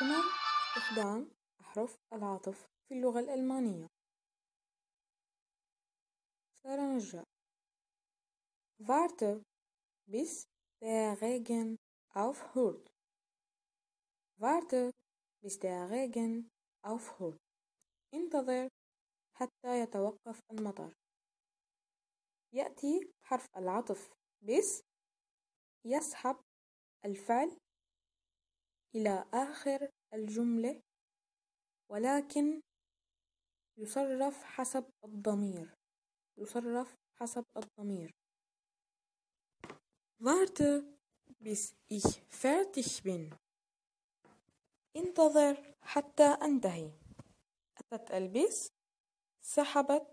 تمام استخدام أحرف العطف في اللغة الألمانية سأرجع Warte bis der Regen aufhört. Warte bis der Regen aufhört. انتظر حتى يتوقف المطر. يأتي حرف العطف bis يسحب الفعل إلى آخر الجملة ولكن يُصرَّف حسب الضمير. يُصرَّف حسب الضمير. Warte, bis ich fertig bin. انتظر حتى أنتهي. أتت البس سحبت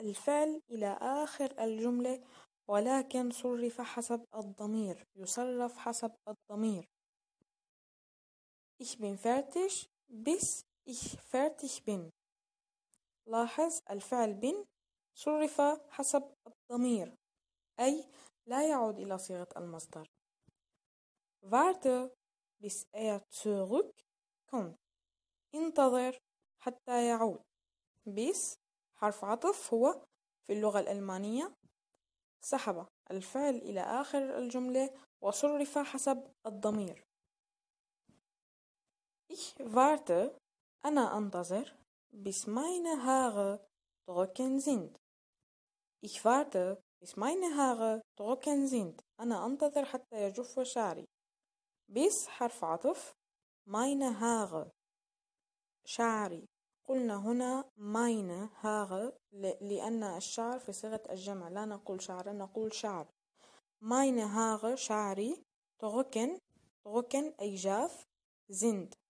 الفعل إلى آخر الجملة ولكن صرف حسب الضمير يصرف حسب الضمير Ich bin fertig bis ich fertig bin. لاحظ الفعل bin صرف حسب الضمير أي لا يعود إلى صيغة المصدر. Warte bis er kommt انتظر حتى يعود. bis حرف عطف هو في اللغة الألمانية سحب الفعل إلى آخر الجملة وصرف حسب الضمير Ich warte. أنا أنتظر. Bis meine Haare trocken sind. Ich warte, bis meine Haare trocken sind. أنا أنتظر حتى يجف شعري. bis حرف عطف meine Haare شعري قلنا هنا meine Haare لأن الشعر في صيغة الجمع لا نقول شعر نقول شعر meine Haare شعري trocken trocken أي جاف sind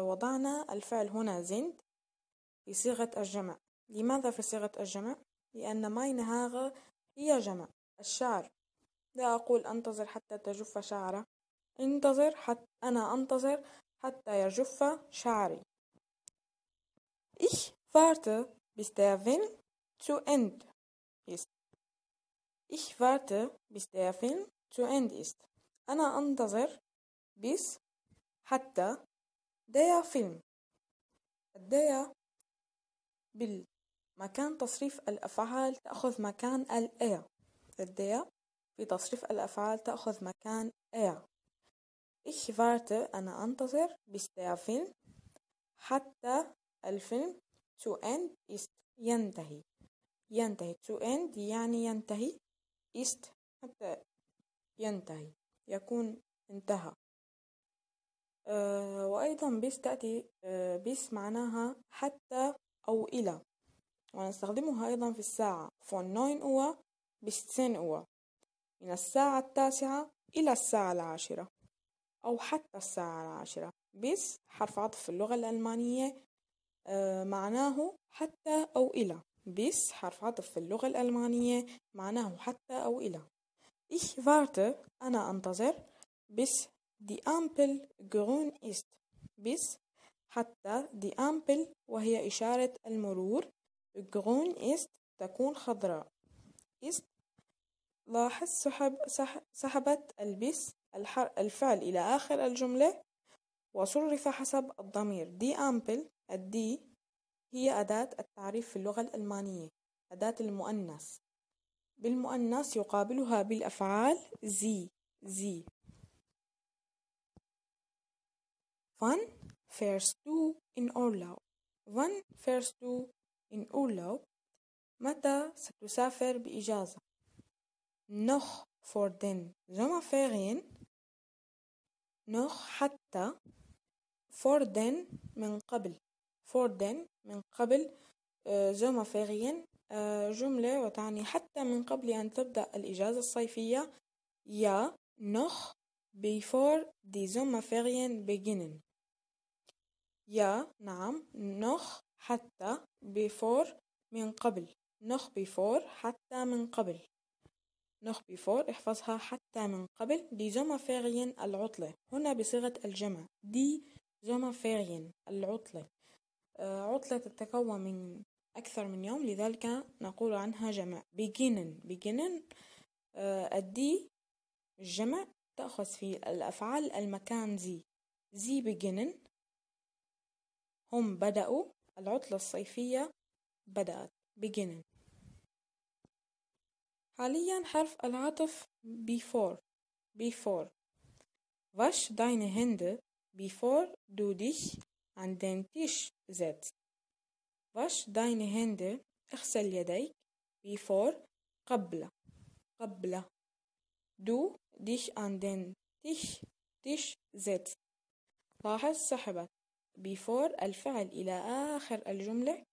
وضعنا الفعل هنا زند في صيغة الجمع لماذا في صيغة الجمع؟ لأن ماين هاغ هي جمع الشعر لا أقول أنتظر حتى تجف شعره انتظر حتى أنا أنتظر حتى يجف شعري Ich warte bis der Film zu إيش ist. Ich warte bis der Film zu ist. أنا أنتظر bis حتى دايا فيلم الدايا بالمكان تصريف الأفعال تأخذ مكان الإيا الدايا في تصريف الأفعال تأخذ مكان إيا إيش فارت أنا أنتظر bis فيلم حتى الفيلم to end ist ينتهي ينتهي to end يعني ينتهي ist حتى ينتهي يكون انتهى آه، وأيضا بيس تأتي آه، بيس معناها حتى أو إلى ونستخدمها أيضا في الساعة فون نوين أوا بيس تسين أوا من الساعة التاسعة إلى الساعة العاشرة أو حتى الساعة العاشرة بيس حرف عطف في اللغة الألمانية آه، معناه حتى أو إلى بيس حرف عطف في اللغة الألمانية معناه حتى أو إلى إيش فارت أنا أنتظر بس دي أمبل جرون ist" بس حتى دي أمبل وهي إشارة المرور جرون إست تكون خضراء إست لاحظ سحب سحبت البس الفعل إلى آخر الجملة وصرف حسب الضمير دي أمبل الدي هي أداة التعريف في اللغة الألمانية أداة المؤنث بالمؤنث يقابلها بالأفعال زي زي One verse two in Orlau One verse two in Orlau متى ستسافر بإجازة؟ Noch vor den Sommerferien noch حتى for den من قبل for den من قبل Sommerferien جملة وتعني حتى من قبل أن تبدأ الإجازة الصيفية يا noch before die Sommerferien beginnen يا نعم نخ حتى before من قبل نخ before حتى من قبل نخ before احفظها حتى من قبل دي زوما فيرين العطلة هنا بصيغة الجمع دي زوما فيرين العطلة آه، عطلة تتكون من أكثر من يوم لذلك نقول عنها جمع beginnen beginnen آه، الدي الجمع تأخذ في الأفعال المكان زي زي beginnen هم بدأوا العطلة الصيفية بدأت beginning حاليا حرف العطف before before wasch deine Hände before du dich an den Tisch setzt wasch deine Hände اغسل يديك before قبل قبل du dich an den Tisch Tisch setzt لاحظ سحبت before الفعل إلى آخر الجملة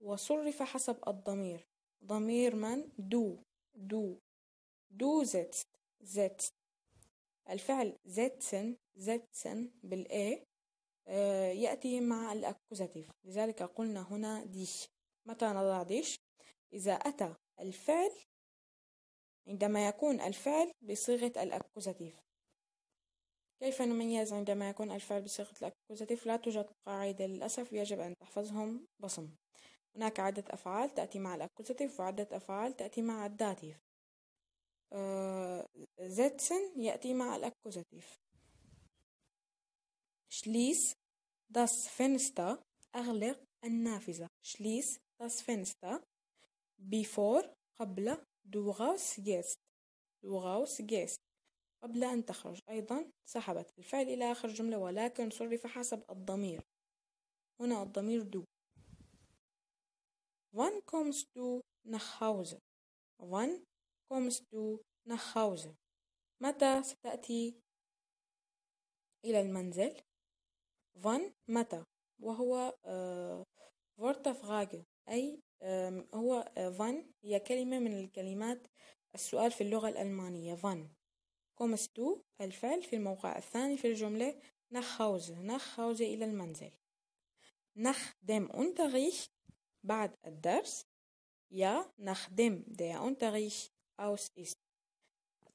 وصرف حسب الضمير ضمير من do do do that that الفعل ذاتسن ذاتسن بالA آه، يأتي مع الأكوزاتيف لذلك قلنا هنا ديش متى نضع ديش؟ إذا أتى الفعل عندما يكون الفعل بصيغة الأكوزاتيف كيف نميز عندما يكون الفعل بصيغة الأكوزاتيف؟ لا توجد قاعدة للأسف يجب أن تحفظهم بصم هناك عدة أفعال تأتي مع الأكوزاتيف وعدة أفعال تأتي مع الداتيف آه، زتسن يأتي مع الأكوزاتيف شليس داس فينستا أغلق النافذة شليس داس فينستا بيفور قبل دوغاوس جيست دوغاوس جيست قبل أن تخرج أيضا سحبت الفعل إلى آخر جملة ولكن صرف حسب الضمير هنا الضمير دو one comes to nach Hause? one comes to nach Hause? متى ستأتي إلى المنزل؟ Wann متى وهو آه، Worte Frage أي هو wann آه، هي كلمة من الكلمات السؤال في اللغة الألمانية wann كومستو دو الفعل في الموقع الثاني في الجملة نخوز نخوز إلى المنزل nach dem Unterricht بعد الدرس ja nachdem der أنتغيش أوس إست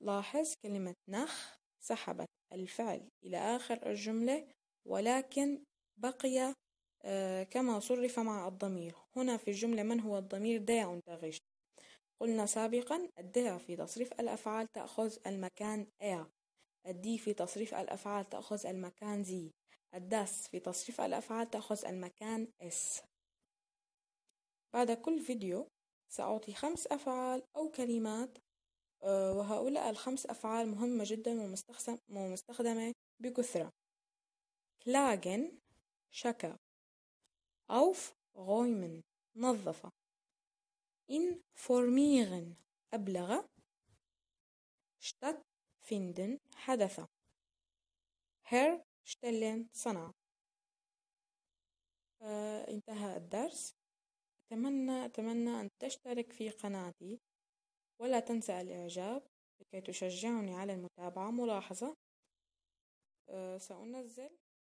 لاحظ كلمة نخ سحبت الفعل إلى آخر الجملة ولكن بقي آه، كما صرف مع الضمير هنا في الجملة من هو الضمير der أنتغيش قلنا سابقا الدال في تصريف الأفعال تأخذ المكان er الدي في تصريف الأفعال تأخذ المكان زي الداس في تصريف الأفعال تأخذ المكان اس بعد كل فيديو سأعطي خمس أفعال أو كلمات آه، وهؤلاء الخمس أفعال مهمة جدا ومستخدمة بكثرة كلاجن شكا أوف غويمن نظفة informieren أبلغ أبلغ finden حدث herstellen صنع آه، انتهى الدرس أتمنى أتمنى أن تشترك في قناتي ولا تنسى الإعجاب لكي تشجعني على المتابعة ملاحظة آه، سأنزل